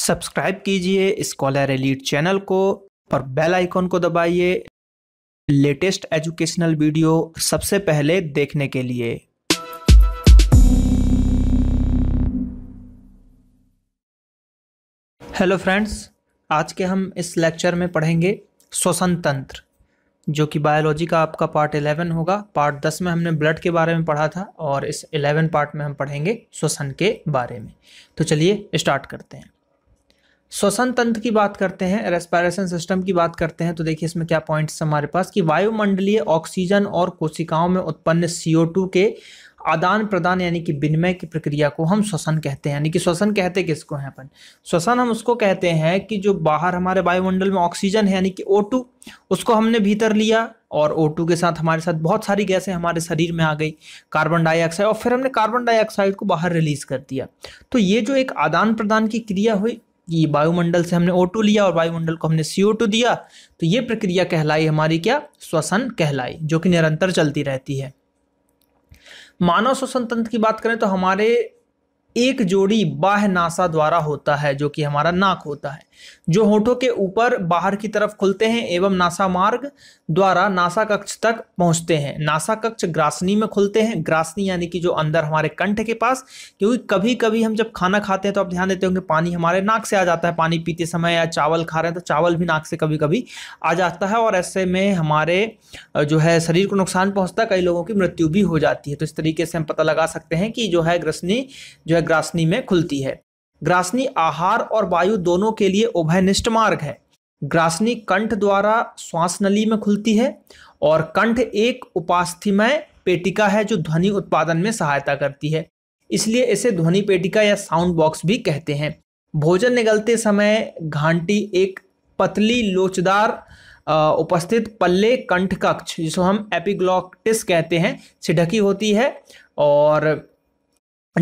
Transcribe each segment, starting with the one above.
subscribe कीजिए scholar elite channel को और बेल आइकॉन को दबाइए लेटेस्ट एजुकेशनल वीडियो सबसे पहले देखने के लिए हेलो फ्रेंड्स आज के हम इस लेक्चर में पढ़ेंगे श्वसन तंत्र जो कि बायोलॉजी का आपका पार्ट इलेवन होगा पार्ट दस में हमने ब्लड के बारे में पढ़ा था और इस इलेवन पार्ट में हम पढ़ेंगे श्वसन के बारे में तो चलिए स्टार्ट करते हैं श्वसन तंत्र की बात करते हैं रेस्पायरेशन सिस्टम की बात करते हैं तो देखिए इसमें क्या पॉइंट्स हमारे पास कि वायुमंडलीय ऑक्सीजन और कोशिकाओं में उत्पन्न सीओ के आदान प्रदान यानी कि विनिमय की प्रक्रिया को हम श्वसन कहते हैं यानी कि श्वसन कहते किसको हैं अपन श्वसन हम उसको कहते हैं कि जो बाहर हमारे वायुमंडल में ऑक्सीजन है यानी कि O2 उसको हमने भीतर लिया और O2 के साथ हमारे साथ बहुत सारी गैसें हमारे शरीर में आ गई कार्बन डाइऑक्साइड और फिर हमने कार्बन डाइऑक्साइड को बाहर रिलीज कर दिया तो ये जो एक आदान प्रदान की क्रिया हुई कि वायुमंडल से हमने ओ लिया और वायुमंडल को हमने सी दिया तो ये प्रक्रिया कहलाई हमारी क्या श्वसन कहलाई जो कि निरंतर चलती रहती है मानव श्वसन तंत्र की बात करें तो हमारे एक जोड़ी बाह नासा द्वारा होता है जो कि हमारा नाक होता है जो होठों के ऊपर बाहर की तरफ खुलते हैं एवं नासा मार्ग द्वारा नासा कक्ष तक पहुंचते हैं नासा कक्ष ग्रासनी में खुलते हैं ग्रासनी यानी कि जो अंदर हमारे कंठ के पास क्योंकि कभी कभी हम जब खाना खाते हैं तो आप ध्यान देते होंगे पानी हमारे नाक से आ जाता है पानी पीते समय या चावल खा रहे हैं तो चावल भी नाक से कभी कभी आ जाता है और ऐसे में हमारे जो है शरीर को नुकसान पहुँचता है कई लोगों की मृत्यु भी हो जाती है तो इस तरीके से हम पता लगा सकते हैं कि जो है ग्रसनी जो है ग्रासनी में खुलती है ग्रासनी आहार और वायु दोनों के लिए उभयनिष्ठ मार्ग है ग्रासनी कंठ द्वारा श्वास नली में खुलती है और कंठ एक उपास्थिमय पेटिका है जो ध्वनि उत्पादन में सहायता करती है इसलिए इसे ध्वनि पेटिका या साउंड बॉक्स भी कहते हैं भोजन निगलते समय घांटी एक पतली लोचदार उपस्थित पल्ले कंठ कक्ष जिसको हम एपिग्लॉक्टिस कहते हैं छिढकी होती है और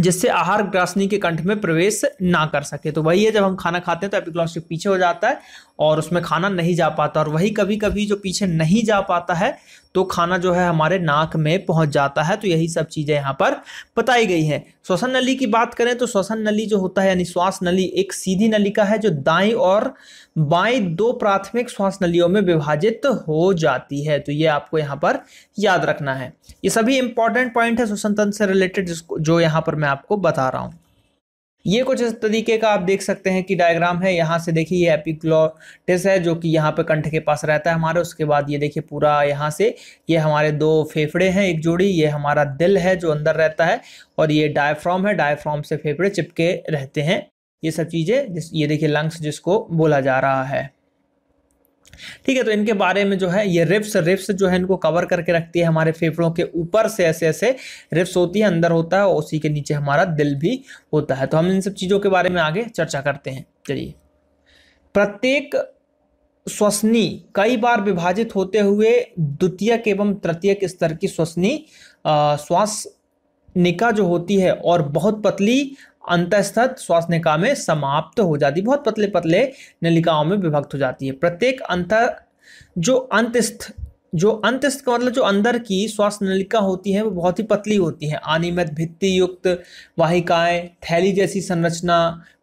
जिससे आहार ग्रासनी के कंठ में प्रवेश ना कर सके तो वही है जब हम खाना खाते हैं तो एपिग्लॉस्टिक पीछे हो जाता है और उसमें खाना नहीं जा पाता और वही कभी कभी जो पीछे नहीं जा पाता है तो खाना जो है हमारे नाक में पहुंच जाता है तो यही सब चीज़ें यहाँ पर बताई गई हैं श्वसन नली की बात करें तो श्वसन नली जो होता है यानी श्वास नली एक सीधी नलिका है जो दाई और बाई दो प्राथमिक श्वास नलियों में विभाजित हो जाती है तो ये आपको यहाँ पर याद रखना है ये सभी इंपॉर्टेंट पॉइंट है श्वसन तंत्र से रिलेटेड जो यहाँ पर मैं मैं आपको बता रहा हूँ ये कुछ इस तरीके का आप देख सकते हैं कि डायग्राम है यहाँ से देखिए ये एपिक्लोटिस है जो कि यहाँ पे कंठ के पास रहता है हमारे उसके बाद ये देखिए पूरा यहाँ से ये हमारे दो फेफड़े हैं एक जोड़ी ये हमारा दिल है जो अंदर रहता है और ये डायफ्रॉम है डायफ्रॉम से फेफड़े चिपके रहते हैं ये सब चीज़ें ये देखिए लंग्स जिसको बोला जा रहा है ठीक है तो इनके बारे में जो है ये रिप्स रिप्स जो है इनको कवर करके रखती है हमारे फेफड़ों के ऊपर से ऐसे ऐसे रिप्स होती है अंदर होता है और उसी के नीचे हमारा दिल भी होता है तो हम इन सब चीज़ों के बारे में आगे चर्चा करते हैं चलिए प्रत्येक श्वसनी कई बार विभाजित होते हुए द्वितीय एवं तृतीय स्तर की श्वसनी श्वास निका जो होती है और बहुत पतली अंतस्थ श्वास निका में समाप्त हो जाती है बहुत पतले पतले नलिकाओं में विभक्त हो जाती है प्रत्येक अंत जो अंतस्थ जो अंतस्थ का मतलब जो अंदर की श्वास नलिका होती है वो बहुत ही पतली होती है अनियमित भित्ति युक्त वाहिकाएं थैली जैसी संरचना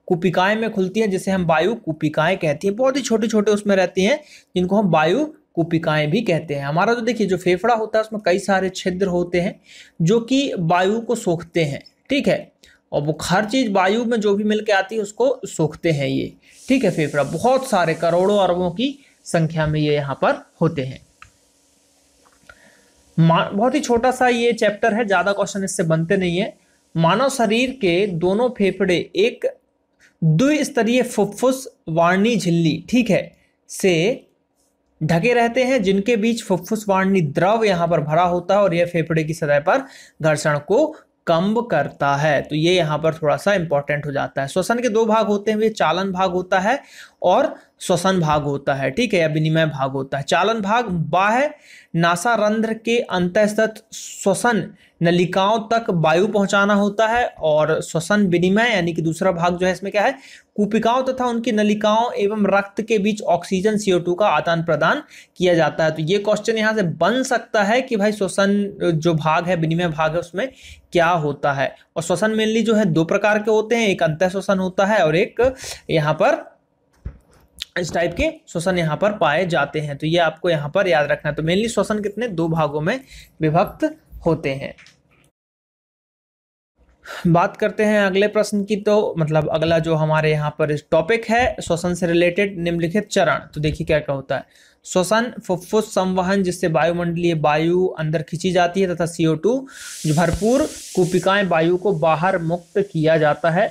कुपिकाएं में खुलती है जिसे हम वायु कुपिकाएं कहती है बहुत ही छोटे छोटे उसमें रहती हैं जिनको हम वायु कुपिकाएं भी कहते हैं हमारा जो देखिए जो फेफड़ा होता है उसमें कई सारे छिद्र होते हैं जो कि वायु को सोखते हैं ठीक है और वो हर चीज़ वायु में जो भी मिल के आती है उसको सोखते हैं ये ठीक है फेफड़ा बहुत सारे करोड़ों अरबों की संख्या में ये यहाँ पर होते हैं बहुत ही छोटा सा ये चैप्टर है ज़्यादा क्वेश्चन इससे बनते नहीं है मानव शरीर के दोनों फेफड़े एक द्विस्तरीय फुफ्फुस वार्णी झिल्ली ठीक है से ढके रहते हैं जिनके बीच फुफ्फुस वारणी द्रव यहाँ पर भरा होता है और यह फेफड़े की सतह पर घर्षण को कम करता है तो ये यहाँ पर थोड़ा सा इंपॉर्टेंट हो जाता है श्वसन के दो भाग होते हैं वे चालन भाग होता है और श्वसन भाग होता है ठीक है या विनिमय भाग होता है चालन भाग बाह्य नासा रंध्र के अंत श्वसन नलिकाओं तक वायु पहुंचाना होता है और श्वसन विनिमय यानी कि दूसरा भाग जो है इसमें क्या है कूपिकाओं तथा उनकी नलिकाओं एवं रक्त के बीच ऑक्सीजन सीओ का आदान प्रदान किया जाता है तो ये क्वेश्चन यहाँ से बन सकता है कि भाई श्वसन जो भाग है विनिमय भाग है उसमें क्या होता है और श्वसन मेनली जो है दो प्रकार के होते हैं एक अंत श्वसन होता है और एक यहाँ पर इस टाइप के श्वसन यहाँ पर पाए जाते हैं तो ये आपको यहाँ पर याद रखना है तो मेनली श्वसन कितने दो भागों में विभक्त होते हैं बात करते हैं अगले प्रश्न की तो मतलब अगला जो हमारे यहाँ पर टॉपिक है श्वसन से रिलेटेड निम्नलिखित चरण तो देखिए क्या क्या होता है श्वसन फुफ्फुस संवहन जिससे वायुमंडलीय वायु अंदर खींची जाती है तथा सीओ टू भरपूर कूपिकाएं वायु को बाहर मुक्त किया जाता है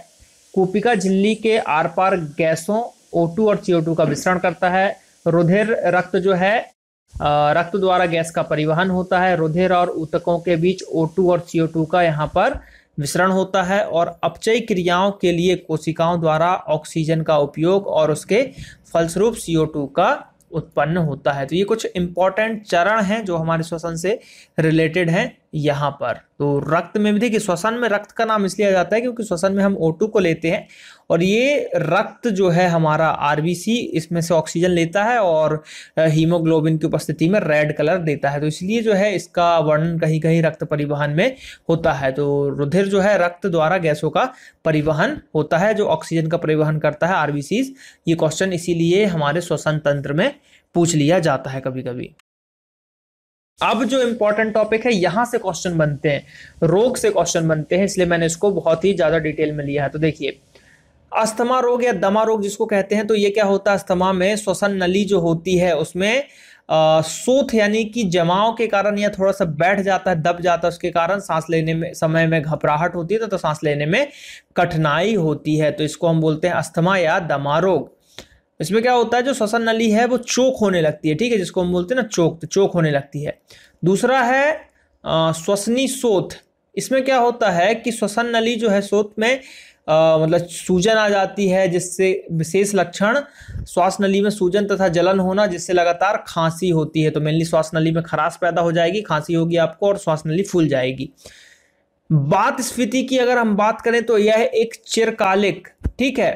कूपिका झिल्ली के आर पार गैसों O2 और CO2 का मिश्रण करता है रुधिर रक्त जो है रक्त द्वारा गैस का परिवहन होता है रुधिर और ऊतकों के बीच O2 और CO2 का यहाँ पर मिश्रण होता है और अपचय क्रियाओं के लिए कोशिकाओं द्वारा ऑक्सीजन का उपयोग और उसके फलस्वरूप CO2 का उत्पन्न होता है तो ये कुछ इंपॉर्टेंट चरण हैं जो हमारे श्वसन से रिलेटेड हैं यहाँ पर तो रक्त में भी देखिए श्वसन में रक्त का नाम इसलिए आ जाता है क्योंकि श्वसन में हम O2 को लेते हैं और ये रक्त जो है हमारा आर इसमें से ऑक्सीजन लेता है और हीमोग्लोबिन की उपस्थिति में रेड कलर देता है तो इसलिए जो है इसका वर्णन कहीं कहीं रक्त परिवहन में होता है तो रुधिर जो है रक्त द्वारा गैसों का परिवहन होता है जो ऑक्सीजन का परिवहन करता है आर ये क्वेश्चन इसीलिए हमारे श्वसन तंत्र में पूछ लिया जाता है कभी कभी अब जो इंपॉर्टेंट टॉपिक है यहां से क्वेश्चन बनते हैं रोग से क्वेश्चन बनते हैं इसलिए मैंने इसको बहुत ही ज्यादा डिटेल में लिया है तो देखिए अस्थमा रोग या दमा रोग जिसको कहते हैं तो ये क्या होता है अस्थमा में श्वसन नली जो होती है उसमें सूथ यानी कि जमाव के कारण या थोड़ा सा बैठ जाता है दब जाता है उसके कारण सांस लेने में समय में घबराहट होती है तो, तो सांस लेने में कठिनाई होती है तो इसको हम बोलते हैं अस्थमा या दमा रोग इसमें क्या होता है जो श्वसन नली है वो चोक होने लगती है ठीक है जिसको हम बोलते हैं ना चोक तो चोक होने लगती है दूसरा है श्वसनी शोथ इसमें क्या होता है कि श्वसन नली जो है शोथ में आ, मतलब सूजन आ जाती है जिससे विशेष लक्षण श्वास नली में सूजन तथा जलन होना जिससे लगातार खांसी होती है तो मेनली श्वास नली में खराश पैदा हो जाएगी खांसी होगी आपको और श्वास नली फूल जाएगी बात स्फीति की अगर हम बात करें तो यह एक चिरकालिक ठीक है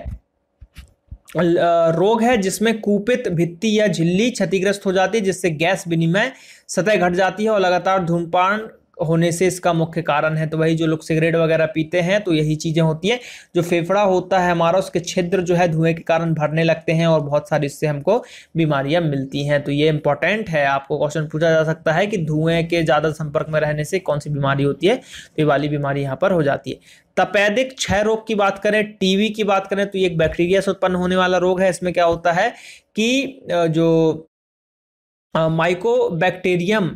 रोग है जिसमें कूपित भित्ति या झिल्ली क्षतिग्रस्त हो जाती है जिससे गैस विनिमय सतह घट जाती है और लगातार धूमपान होने से इसका मुख्य कारण है तो वही जो लोग सिगरेट वगैरह पीते हैं तो यही चीज़ें होती है जो फेफड़ा होता है हमारा उसके छिद्र जो है धुएं के कारण भरने लगते हैं और बहुत सारी इससे हमको बीमारियां मिलती हैं तो ये इंपॉर्टेंट है आपको क्वेश्चन पूछा जा सकता है कि धुएं के ज़्यादा संपर्क में रहने से कौन सी बीमारी होती है तो ये वाली बीमारी यहाँ पर हो जाती है तपैदिक क्षय रोग की बात करें टीवी की बात करें तो ये एक बैक्टीरिया से उत्पन्न होने वाला रोग है इसमें क्या होता है कि जो माइको बैक्टीरियम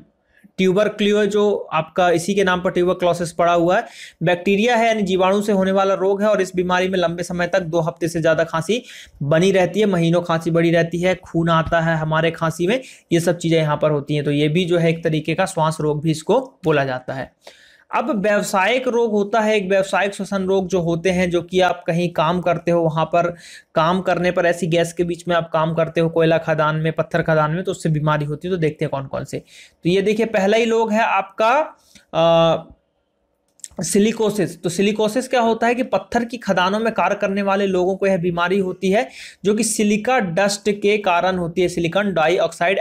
ट्यूबर क्लियो जो आपका इसी के नाम पर ट्यूबर क्लोसिस पड़ा हुआ है बैक्टीरिया है यानी जीवाणु से होने वाला रोग है और इस बीमारी में लंबे समय तक दो हफ्ते से ज़्यादा खांसी बनी रहती है महीनों खांसी बड़ी रहती है खून आता है हमारे खांसी में ये सब चीज़ें यहाँ पर होती हैं तो ये भी जो है एक तरीके का श्वास रोग भी इसको बोला जाता है अब व्यावसायिक रोग होता है एक व्यावसायिक श्वसन रोग जो होते हैं जो कि आप कहीं काम करते हो वहां पर काम करने पर ऐसी गैस के बीच में आप काम करते हो कोयला खदान में पत्थर खदान में तो उससे बीमारी होती है तो देखते हैं कौन कौन से तो ये देखिए पहला ही लोग है आपका आ, सिलिकोसिस तो सिलिकोसिस क्या होता है कि पत्थर की खदानों में कार्य करने वाले लोगों को यह बीमारी होती है जो कि सिलिका डस्ट के कारण होती है सिलिकॉन डाइऑक्साइड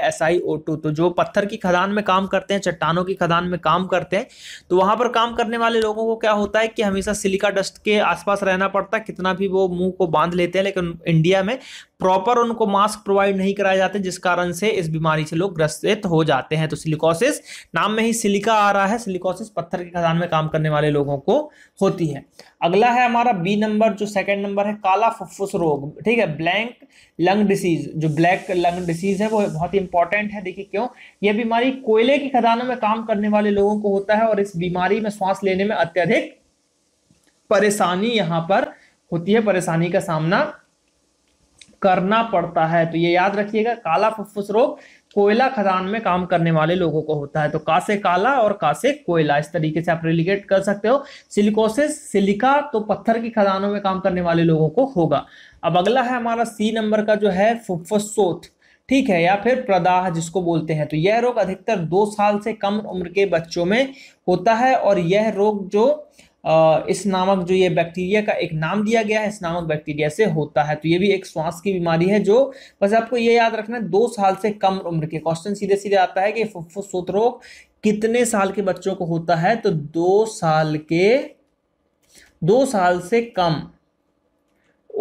टू तो जो पत्थर की खदान में काम करते हैं चट्टानों की खदान में काम करते हैं तो वहां पर काम करने वाले लोगों को क्या होता है कि हमेशा सिलिका डस्ट के आसपास रहना पड़ता है कितना भी वो मुंह को बांध लेते हैं लेकिन इंडिया में प्रॉपर उनको मास्क प्रोवाइड नहीं कराए जाते जिस कारण से इस बीमारी से लोग ग्रसित हो जाते हैं तो सिलिकोसिस नाम में ही सिलिका आ रहा है सिलिकॉसिस पत्थर के खदान में काम करने वाले लोगों को होती है अगला है हमारा बी नंबर जो सेकंड नंबर है काला फुफ्फुस रोग ठीक है ब्लैंक लंग डिसीज जो ब्लैक लंग डिसीज है वो बहुत ही इंपॉर्टेंट है देखिए क्यों यह बीमारी कोयले की खदानों में काम करने वाले लोगों को होता है और इस बीमारी में श्वास लेने में अत्यधिक परेशानी यहाँ पर होती है परेशानी का सामना करना पड़ता है तो ये याद रखिएगा काला फुफ्फुस रोग कोयला खदान में काम करने वाले लोगों को होता है तो कासे काला और कासे कोयला इस तरीके से आप रिलीगेट कर सकते हो सिलिकोसिस सिलिका तो पत्थर की खदानों में काम करने वाले लोगों को होगा अब अगला है हमारा सी नंबर का जो है फुफ्फुसोथ ठीक है या फिर प्रदाह जिसको बोलते हैं तो यह रोग अधिकतर दो साल से कम उम्र के बच्चों में होता है और यह रोग जो इस नामक जो ये बैक्टीरिया का एक नाम दिया गया है इस नामक बैक्टीरिया से होता है तो ये भी एक श्वास की बीमारी है जो बस आपको ये याद रखना है दो साल से कम उम्र के क्वेश्चन सीधे सीधे आता है कि फुफ्फुसोत रोग कितने साल के बच्चों को होता है तो दो साल के दो साल से कम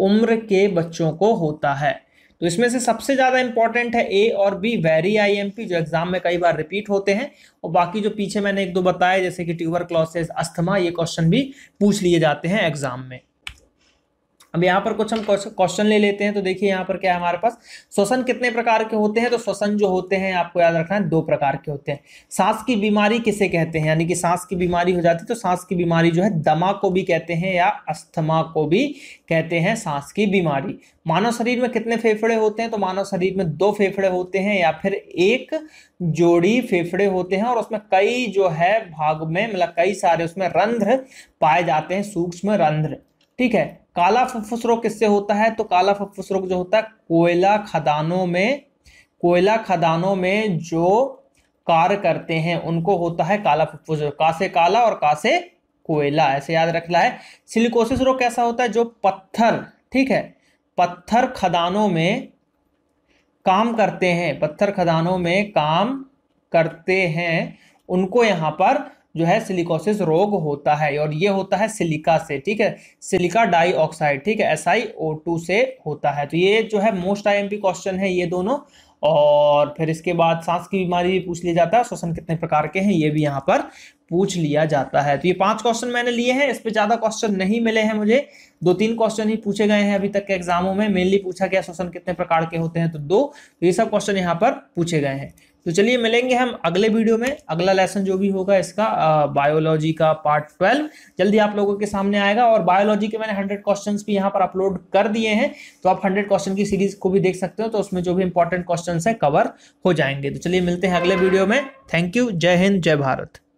उम्र के बच्चों को होता है तो इसमें से सबसे ज़्यादा इंपॉर्टेंट है ए और बी वेरी आईएमपी जो एग्जाम में कई बार रिपीट होते हैं और बाकी जो पीछे मैंने एक दो बताए जैसे कि ट्यूबर क्लॉसेज अस्थमा ये क्वेश्चन भी पूछ लिए जाते हैं एग्जाम में अब यहाँ पर कुछ हम क्वेश्चन ले लेते हैं तो देखिए यहाँ पर क्या है हमारे पास श्वसन कितने प्रकार के होते हैं तो श्वसन जो होते हैं आपको याद रखना है दो प्रकार के होते हैं सांस की बीमारी किसे कहते हैं यानी कि सांस की बीमारी हो जाती है तो सांस की बीमारी जो है दमा को भी कहते हैं या अस्थमा को भी कहते हैं सांस की बीमारी मानव शरीर में कितने फेफड़े होते हैं तो मानव शरीर में दो फेफड़े होते हैं या फिर एक जोड़ी फेफड़े होते हैं और उसमें कई जो है भाग में मतलब कई सारे उसमें रंध्र पाए जाते हैं सूक्ष्म रंध्र ठीक है काला फुफ्फुस रोग किससे होता है तो काला फुफ्फुस रोग जो होता है कोयला खदानों में कोयला खदानों में जो कार्य करते हैं उनको होता है काला फुफ्फुस रोग कासे काला और कासे कोयला ऐसे याद रखना है सिलिकोसिस रोग कैसा होता है जो पत्थर ठीक है पत्थर खदानों में काम करते हैं पत्थर खदानों में काम करते हैं उनको यहाँ पर जो है सिलिकोसिस रोग होता है और ये होता है सिलिका से ठीक है सिलिका डाइऑक्साइड ठीक है एस से होता है तो ये जो है मोस्ट आईएमपी क्वेश्चन है ये दोनों और फिर इसके बाद सांस की बीमारी भी पूछ लिया जाता है श्वसन कितने प्रकार के हैं ये भी यहाँ पर पूछ लिया जाता है तो ये पांच क्वेश्चन मैंने लिए हैं इस पर ज़्यादा क्वेश्चन नहीं मिले हैं मुझे दो तीन क्वेश्चन ही पूछे गए हैं अभी तक के एग्जामों में मेनली पूछा गया श्वसन कितने प्रकार के होते हैं तो दो तो ये सब क्वेश्चन यहाँ पर पूछे गए हैं तो चलिए मिलेंगे हम अगले वीडियो में अगला लेसन जो भी होगा इसका बायोलॉजी का पार्ट ट्वेल्व जल्दी आप लोगों के सामने आएगा और बायोलॉजी के मैंने हंड्रेड क्वेश्चन भी यहाँ पर अपलोड कर दिए हैं तो आप हंड्रेड क्वेश्चन की सीरीज को भी देख सकते हो तो उसमें जो भी इंपॉर्टेंट क्वेश्चन है कवर हो जाएंगे तो चलिए मिलते हैं अगले वीडियो में थैंक यू जय हिंद जय भारत